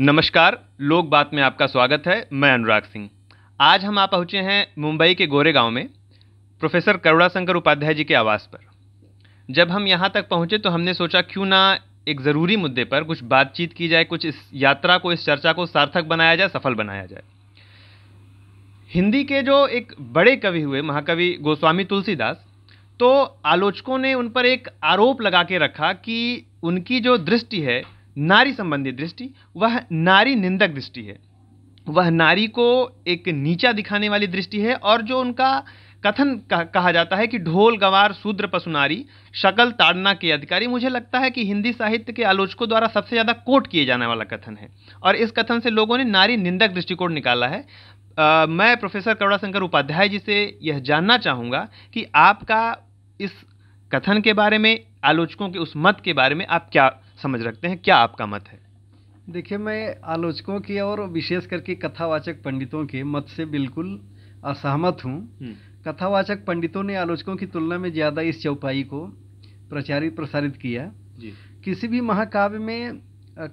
नमस्कार लोक बात में आपका स्वागत है मैं अनुराग सिंह आज हम आप पहुँचे हैं मुंबई के गोरेगांव में प्रोफेसर करुणा शंकर उपाध्याय जी के आवास पर जब हम यहाँ तक पहुँचे तो हमने सोचा क्यों ना एक ज़रूरी मुद्दे पर कुछ बातचीत की जाए कुछ इस यात्रा को इस चर्चा को सार्थक बनाया जाए सफल बनाया जाए हिंदी के जो एक बड़े कवि हुए महाकवि गोस्वामी तुलसीदास तो आलोचकों ने उन पर एक आरोप लगा के रखा कि उनकी जो दृष्टि है नारी संबंधी दृष्टि वह नारी निंदक दृष्टि है वह नारी को एक नीचा दिखाने वाली दृष्टि है और जो उनका कथन कहा जाता है कि ढोल गवार शूद्र पशुनारी शकल ताड़ना के अधिकारी मुझे लगता है कि हिंदी साहित्य के आलोचकों द्वारा सबसे ज़्यादा कोट किए जाने वाला कथन है और इस कथन से लोगों ने नारी निंदक दृष्टिकोण निकाला है आ, मैं प्रोफेसर करुणाशंकर उपाध्याय जी से यह जानना चाहूँगा कि आपका इस कथन के बारे में आलोचकों के उस मत के बारे में आप क्या समझ रखते हैं क्या आपका मत है देखिए मैं आलोचकों की और विशेष करके कथावाचक पंडितों के मत से बिल्कुल असहमत हूँ हम्म। कथावाचक पंडितों ने आलोचकों की तुलना में ज़्यादा इस चौपाई को प्रचारित प्रसारित किया जी। किसी भी महाकाव्य में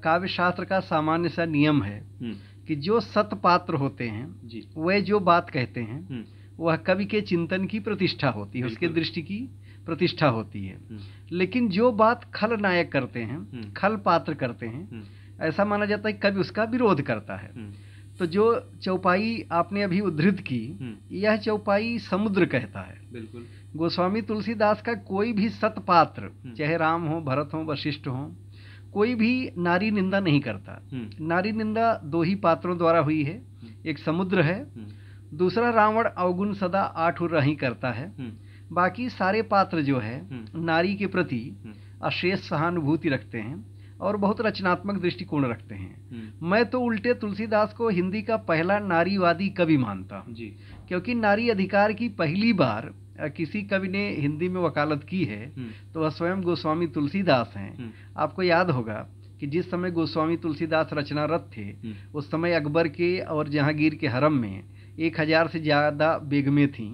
काव्य शास्त्र का सामान्य सा नियम है हम्म। कि जो सतपात्र होते हैं वह जो बात कहते हैं हम्म। वह कवि के चिंतन की प्रतिष्ठा होती है उसके दृष्टि की प्रतिष्ठा होती है हम्म। लेकिन जो बात खल नायक करते हैं हम्म। खल पात्र करते हैं हम्म। ऐसा माना जाता है कवि उसका विरोध करता है तो जो चौपाई आपने अभी उद्धृत की यह चौपाई समुद्र कहता है बिल्कुल गोस्वामी तुलसीदास का कोई भी सतपात्र चाहे राम हो भरत हो वशिष्ठ हो कोई भी नारी निंदा नहीं करता नारी निंदा दो ही पात्रों द्वारा हुई है एक समुद्र है दूसरा रावण अवगुण सदा आठ रही करता है बाकी सारे पात्र जो है हम्म। नारी के प्रति हम्म। अशेष सहानुभूति रखते हैं और बहुत रचनात्मक दृष्टिकोण रखते हैं हम्म। मैं तो उल्टे तुलसीदास को हिंदी का पहला नारीवादी कवि मानता हूँ क्योंकि नारी अधिकार की पहली बार किसी कवि ने हिंदी में वकालत की है तो वह स्वयं गोस्वामी तुलसीदास हैं आपको याद होगा कि जिस समय गोस्वामी तुलसीदास रचनारत थे उस समय अकबर के और जहांगीर के हरम में एक हजार से ज़्यादा बेगमें थीं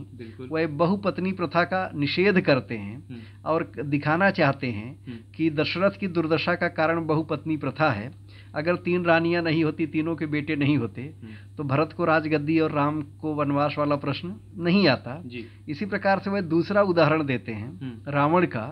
वह बहुपत्नी प्रथा का निषेध करते हैं हम्म। और दिखाना चाहते हैं हम्म। कि दशरथ की दुर्दशा का कारण बहुपत्नी प्रथा है अगर तीन रानियां नहीं होती तीनों के बेटे नहीं होते हम्म। तो भरत को राजगद्दी और राम को वनवास वाला प्रश्न नहीं आता इसी प्रकार से वह दूसरा उदाहरण देते हैं रावण का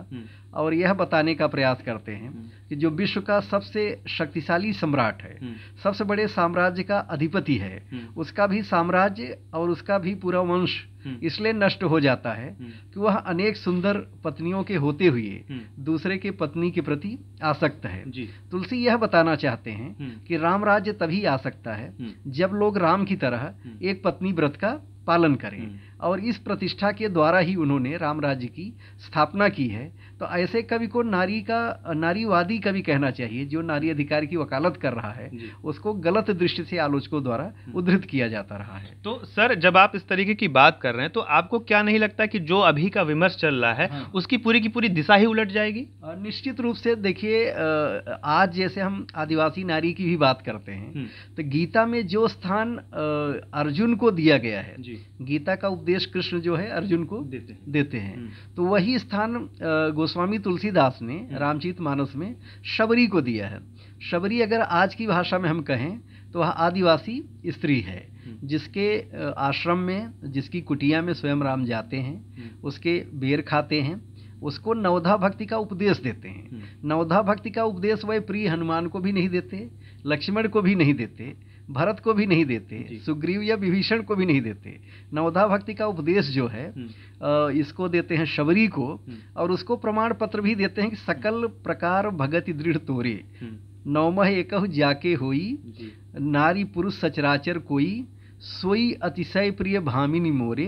और यह बताने का प्रयास करते हैं हम्म। कि जो विश्व का सबसे शक्तिशाली सम्राट है हम्म। सबसे बड़े साम्राज्य का अधिपति है हम्म। उसका भी साम्राज्य और उसका भी पूरा वंश इसलिए नष्ट हो जाता है कि वह अनेक सुंदर पत्नियों के होते हुए दूसरे के पत्नी के प्रति आसक्त है तुलसी यह बताना चाहते हैं कि राम राज्य तभी आ सकता है जब लोग राम की तरह एक पत्नी व्रत का पालन करें हम्म। और इस प्रतिष्ठा के द्वारा ही उन्होंने राम राज्य की स्थापना की है तो ऐसे कवि को नारी का नारीवादी कवि कहना चाहिए जो नारी अधिकार की वकालत कर रहा है उसको गलत दृष्टि से आलोचकों द्वारा हम्म। उद्धृत किया जाता रहा है तो सर जब आप इस तरीके की बात कर रहे हैं तो आपको क्या नहीं लगता कि जो अभी का विमर्श चल रहा है हाँ। उसकी पूरी की पूरी दिशा ही उलट जाएगी निश्चित रूप से देखिए आज जैसे हम आदिवासी नारी की भी बात करते हैं हम्म। तो गीता में जो स्थान अर्जुन को दिया गया है गीता का उपदेश कृष्ण जो है अर्जुन को देते हैं, देते हैं। हम्म। तो वही स्थान गोस्वामी तुलसीदास ने हम्म। रामचीत मानस में शबरी को दिया है शबरी अगर आज की भाषा में हम कहें तो वह आदिवासी स्त्री है हम्म। जिसके आश्रम में जिसकी कुटिया में स्वयं राम जाते हैं उसके बेर खाते हैं उसको नवधा भक्ति का उपदेश देते हैं नवधा भक्ति का उपदेश वह प्रिय हनुमान को भी नहीं देते लक्ष्मण को भी नहीं देते भरत को भी नहीं देते सुग्रीव या विभीषण को भी नहीं देते नवधा भक्ति का उपदेश जो है हम्म। इसको देते हैं शबरी को हम्म। और उसको प्रमाण पत्र भी देते हैं कि सकल प्रकार भगति दृढ़ तोरे हम्म। नवमह एक जाके होई नारी पुरुष सचराचर कोई सोई अतिशय प्रिय भामिनी मोरे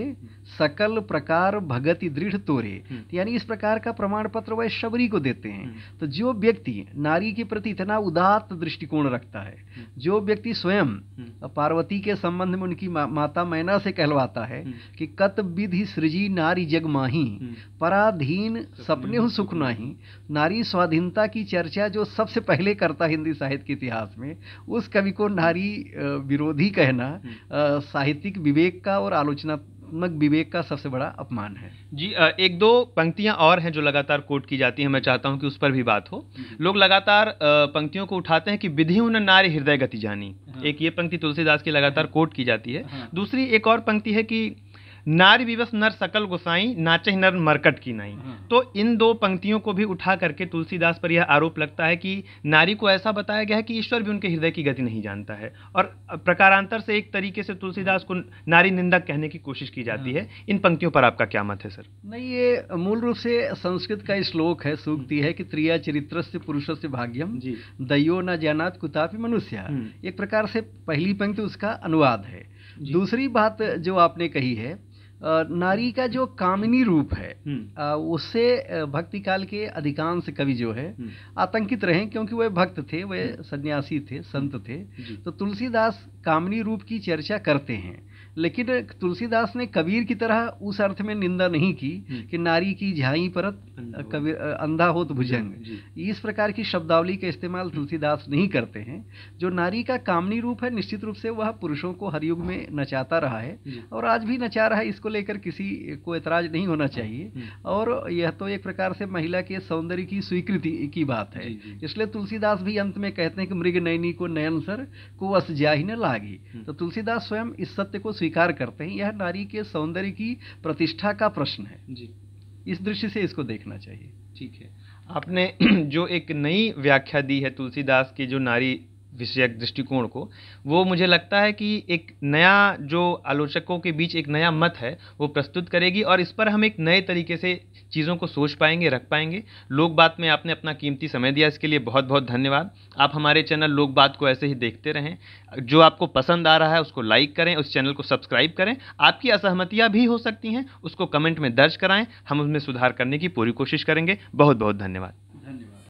सकल प्रकार भगति दृढ़ तोरे हम्म। यानी इस प्रकार का प्रमाण पत्र वह शबरी को देते हैं हम्म। तो जो व्यक्ति नारी के प्रति इतना उदात्त दृष्टिकोण रखता है हम्म। जो व्यक्ति स्वयं पार्वती के संबंध में उनकी मा, माता मैना से कहलवाता है कि कत विधि सृजी नारी जग माही पराधीन सपने सुख नाही नारी स्वाधीनता की चर्चा जो सबसे पहले करता हिंदी साहित्य के इतिहास में उस कवि को नारी विरोधी कहना साहित्यिक विवेक का और आलोचना भावनात्मक विवेक का सबसे बड़ा अपमान है जी एक दो पंक्तियां और हैं जो लगातार कोट की जाती हैं मैं चाहता हूं कि उस पर भी बात हो हम्म। लोग लगातार पंक्तियों को उठाते हैं कि विधि उन नारी हृदय गति जानी हाँ। एक ये पंक्ति तुलसीदास की लगातार हाँ। कोट की जाती है हाँ। दूसरी एक और पंक्ति है कि नारी विवश नर सकल गोसाई नाचे नर मरकट की नाई हम्म। तो इन दो पंक्तियों को भी उठा करके तुलसीदास पर यह आरोप लगता है कि नारी को ऐसा बताया गया है कि ईश्वर भी उनके हृदय की गति नहीं जानता है और प्रकारांतर से एक तरीके से तुलसीदास को नारी निंदक कहने की कोशिश की जाती है हम्म। इन पंक्तियों पर आपका क्या मत है सर नहीं ये मूल रूप से संस्कृत का श्लोक है सूक्ति है कि त्रिया चरित्र से पुरुष से भाग्यम दयो न जानात कुतापि मनुष्य हम्म। एक प्रकार से पहली पंक्ति उसका अनुवाद है दूसरी बात जो आपने कही है नारी का जो कामिनी रूप है हम्म। उससे भक्ति काल के अधिकांश कवि जो है हम्म। आतंकित रहे क्योंकि वे भक्त थे वे हम्म। सन्यासी थे संत थे तो तुलसीदास कामिनी रूप की चर्चा करते हैं लेकिन तुलसीदास ने कबीर की तरह उस अर्थ में निंदा नहीं की कि नारी की झाई परत कबीर अंधा हो तो भुजंग इस प्रकार की शब्दावली का इस्तेमाल हम्म। तुलसीदास नहीं करते हैं जो नारी का कामनी रूप है निश्चित रूप से वह पुरुषों को हर युग में हाँ। नचाता रहा है और आज भी नचा रहा है इसको लेकर किसी को एतराज नहीं होना हाँ। चाहिए हम्म। और यह तो एक प्रकार से महिला के सौंदर्य की स्वीकृति की बात है इसलिए तुलसीदास भी अंत में कहते हैं कि मृग नयनी को नयन सर को अस जाही लागी हम्म। तो तुलसीदास स्वयं इस सत्य को स्वीकार करते हैं यह नारी के सौंदर्य की प्रतिष्ठा का प्रश्न है जी इस दृष्टि से इसको देखना चाहिए ठीक है आपने जो एक नई व्याख्या दी है तुलसीदास की जो नारी विषयक दृष्टिकोण को वो मुझे लगता है कि एक नया जो आलोचकों के बीच एक नया मत है वो प्रस्तुत करेगी और इस पर हम एक नए तरीके से चीज़ों को सोच पाएंगे रख पाएंगे लोग बात में आपने अपना कीमती समय दिया इसके लिए बहुत बहुत धन्यवाद आप हमारे चैनल लोग बात को ऐसे ही देखते रहें जो आपको पसंद आ रहा है उसको लाइक करें उस चैनल को सब्सक्राइब करें आपकी असहमतियाँ भी हो सकती हैं उसको कमेंट में दर्ज कराएँ हम उसमें सुधार करने की पूरी कोशिश करेंगे बहुत बहुत धन्यवाद